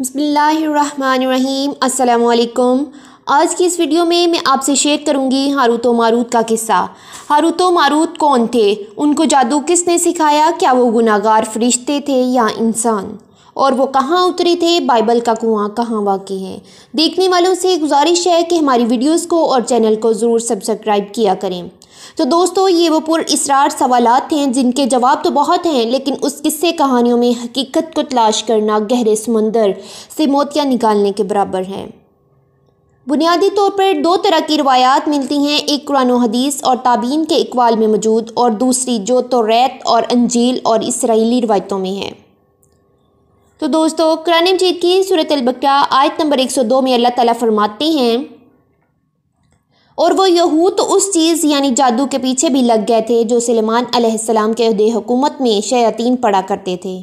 बसमीम् अल्लाम आज की इस वीडियो में मैं आपसे शेयर करूंगी हारूत मारूत का किस्सा हारूत मारूत कौन थे उनको जादू किसने सिखाया क्या वो गुनागार फरिश्ते थे या इंसान और वो कहाँ उतरे थे बाइबल का कुआं कहाँ वाकई है देखने वालों से गुजारिश है कि हमारी वीडियोस को और चैनल को ज़रूर सब्सक्राइब किया करें तो दोस्तों ये वो पुर इसरार सवाल हैं जिनके जवाब तो बहुत हैं लेकिन उस किस्से कहानियों में हकीकत को तलाश करना गहरे समंदर से मोतियाँ निकालने के बराबर है बुनियादी तौर पर दो तरह की रवायात मिलती हैं एक कुरान हदीस और ताबीन के इकवाल में मौजूद और दूसरी जो तो रैत और अंजील और इसराइली रवायतों में है तो दोस्तों कुरान मजीद की सूरत अलबकरा आयत नंबर 102 में अल्लाह ताला फरमाते हैं और वो यहूद तो उस चीज़ यानी जादू के पीछे भी लग गए थे जो सलेमान अलैहिस्सलाम के अहद हुकूमत में शयातीन पढ़ा करते थे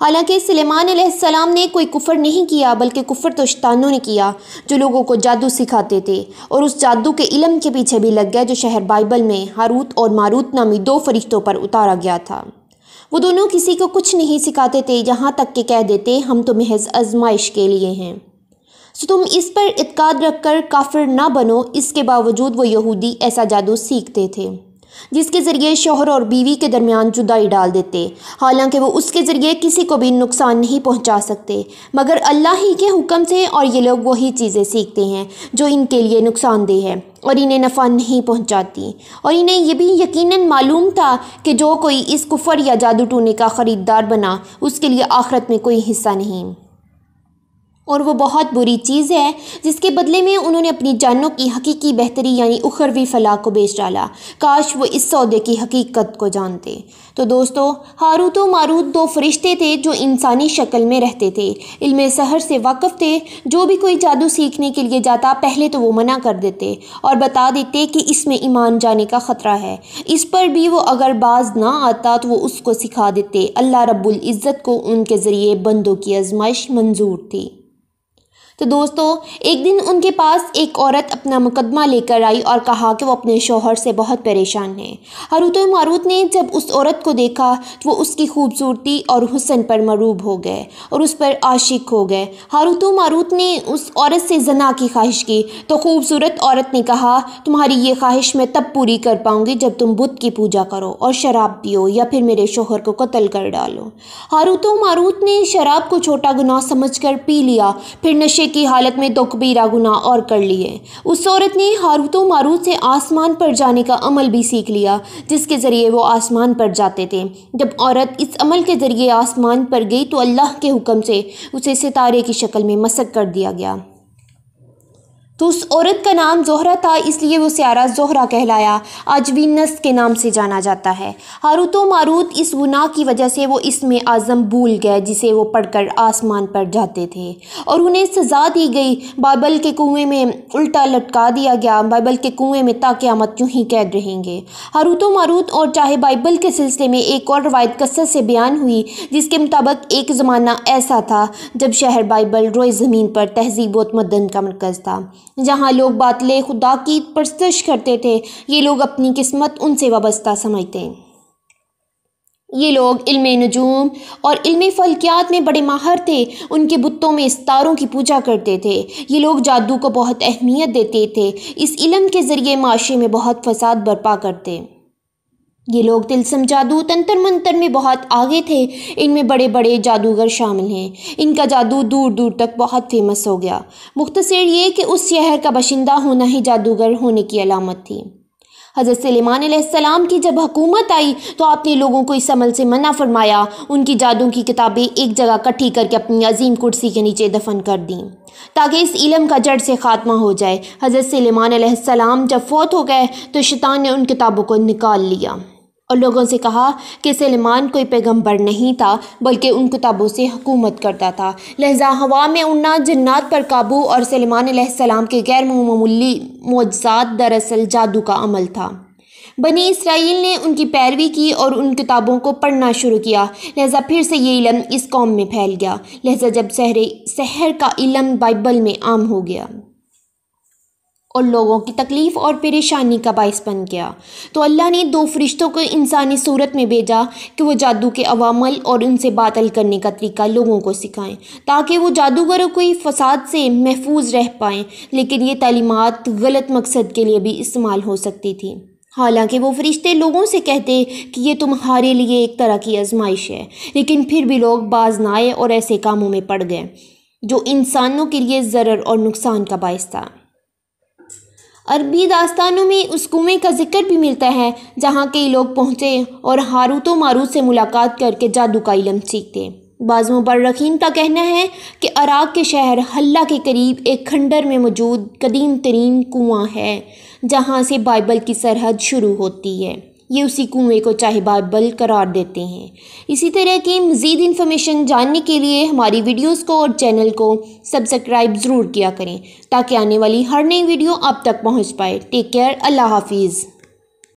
हालांकि सलेमान अलैहिस्सलाम ने कोई कुफर नहीं किया बल्कि कुफर तो शतानों ने किया जो लोगों को जादू सिखाते थे और उस जादू के इलम के पीछे भी लग गए जो शहर बाइबल में हारूत और मारूत नामी दो फरिश्तों पर उतारा गया था वो दोनों किसी को कुछ नहीं सिखाते थे जहाँ तक के कह देते हम तो महज आजमाइश के लिए हैं सो तुम इस पर इतकाद रख कर काफिर ना बनो इसके बावजूद वो यहूदी ऐसा जादू सीखते थे जिसके ज़रिए शोहर और बीवी के दरमियान जुदाई डाल देते हालांकि वो उसके ज़रिए किसी को भी नुकसान नहीं पहुंचा सकते मगर अल्लाह ही के हुक्म से और ये लोग वही चीज़ें सीखते हैं जो इनके लिए नुकसानदेह है और इन्हें नफ़ा नहीं पहुंचाती और इन्हें यह भी यकीनन मालूम था कि जो कोई इस कुफर या जादू टूने का ख़रीदार बना उसके लिए आखरत में कोई हिस्सा नहीं और वो बहुत बुरी चीज़ है जिसके बदले में उन्होंने अपनी जानों की हकीकी बेहतरी यानी उखरवी फलाह को बेच डाला काश वो इस सौदे की हकीकत को जानते तो दोस्तों हारूत और मारूत दो फरिश्ते थे जो इंसानी शक्ल में रहते थे इल्म सहर से वाकफ़ थे जो भी कोई जादू सीखने के लिए जाता पहले तो वो मना कर देते और बता देते कि इसमें ईमान जाने का ख़तरा है इस पर भी वो अगर बाज ना आता तो वो उसको सिखा देते अल्लाह रब्ज़त को उनके ज़रिए बंदों की आजमाइश मंजूर थी तो दोस्तों एक दिन उनके पास एक औरत अपना मुकदमा लेकर आई और कहा कि वो अपने शोहर से बहुत परेशान है हरूत मारूत ने जब उस औरत को देखा तो वो उसकी खूबसूरती और हुसन पर मरूब हो गए और उस पर आशिक हो गए हारूत मारूत ने उस औरत से जना की ख्वाहिश की तो खूबसूरत औरत ने कहा तुम्हारी ये ख्वाहिश मैं तब पूरी कर पाऊँगी जब तुम बुद्ध की पूजा करो और शराब पियो या फिर मेरे शोहर को कत्ल कर डालो हारूत मारूत ने शराब को छोटा गुनाह समझ कर पी लिया फिर नशे की हालत में दुख कबीरा गुना और कर लिए उस औरत ने हारूतो मारूत से आसमान पर जाने का अमल भी सीख लिया जिसके ज़रिए वो आसमान पर जाते थे जब औरत इस अमल के ज़रिए आसमान पर गई तो अल्लाह के हुक्म से उसे सितारे की शक्ल में मसक कर दिया गया तो उस औरत का नाम जोहरा था इसलिए वो स्यारा जोहरा कहलाया आज भी नस्त के नाम से जाना जाता है हारूत मारूत इस गुनाह की वजह से वो इसमें आज़म भूल गए जिसे वो पढ़कर आसमान पर जाते थे और उन्हें सज़ा दी गई बाइबल के कुएं में उल्टा लटका दिया गया बाइबल के कुएं में ताक़्यामत यूँ ही कैद रहेंगे हारूत मारूत और चाहे बाइबल के सिलसिले में एक और रवायत कसर से बयान हुई जिसके मुताबिक एक ज़माना ऐसा था जब शहर बाइबल रोए ज़मीन पर तहजीब व तमदन का मरकज़ था जहाँ लोग बातले खुदा की परस्तश करते थे ये लोग अपनी किस्मत उनसे वाबस्ता समझते हैं ये लोग इल्म नजूम और इल्म फलकियात में बड़े माहर थे उनके बुतों में तारों की पूजा करते थे ये लोग जादू को बहुत अहमियत देते थे इस इलम के ज़रिए माशरे में बहुत फसाद बर्पा करते ये लोग तिलसम जादू तंत्र मंत्र में बहुत आगे थे इनमें बड़े बड़े जादूगर शामिल हैं इनका जादू दूर दूर तक बहुत फेमस हो गया मुख्तसर ये कि उस शहर का बाशिंदा होना ही जादूगर होने की अलामत थी हज़रत सलेमान की जब हुकूमत आई तो आपने लोगों को इस अमल से मना फरमाया उनकी जादू की किताबें एक जगह इकट्ठी करके अपनी अजीम कुर्सी के नीचे दफन कर दीं ताकि इस इलम का जड़ से ख़ात्मा हो जाए हज़रत सलेमान जब फ़ौत हो गए तो शैतान ने उन किताबों को निकाल लिया और लोगों से कहा कि सलेमान कोई पैगंबर नहीं था बल्कि उन किताबों से हुकूमत करता था लहजा हवा में उड़ना जन्नात पर काबू और सलेमान सलाम के गैर मामूली मुआजात दरअसल जादू का अमल था बनी इसराइल ने उनकी पैरवी की और उन किताबों को पढ़ना शुरू किया लहजा फिर से ये इलम इस कौम में फैल गया लहजा जब सहरे शहर का इलम बाइबल में आम हो गया और लोगों की तकलीफ़ और परेशानी का बायस बन गया तो अल्लाह ने दो फरिश्तों को इंसानी सूरत में भेजा कि वो जादू के अवामल और उनसे बातल करने का तरीका लोगों को सिखाएं ताकि वो जादूगरों को फसाद से महफूज रह पाएँ लेकिन ये तालीमत गलत मकसद के लिए भी इस्तेमाल हो सकती थी हालांकि वो फरिश्ते लोगों से कहते कि ये तुम्हारे लिए एक तरह की आजमाइश है लेकिन फिर भी लोग बाज ना आए और ऐसे कामों में पड़ गए जो इंसानों के लिए ज़र्र और नुकसान का बायस था अरबी दास्तानों में उस कुएँ का जिक्र भी मिलता है जहाँ कई लोग पहुँचे और हारूत मारूत से मुलाकात करके जादू का इलम सीखते बाज़ मुबर्रखीन का कहना है कि अराक के शहर हल्ला के करीब एक खंडर में मौजूद कदीम तरीन कुआँ है जहाँ से बाइबल की सरहद शुरू होती है ये उसी कुएँ को चाहे बल करार देते हैं इसी तरह की मज़ीद इन्फॉर्मेशन जानने के लिए हमारी वीडियोस को और चैनल को सब्सक्राइब ज़रूर किया करें ताकि आने वाली हर नई वीडियो आप तक पहुंच पाए टेक केयर अल्लाह हाफिज़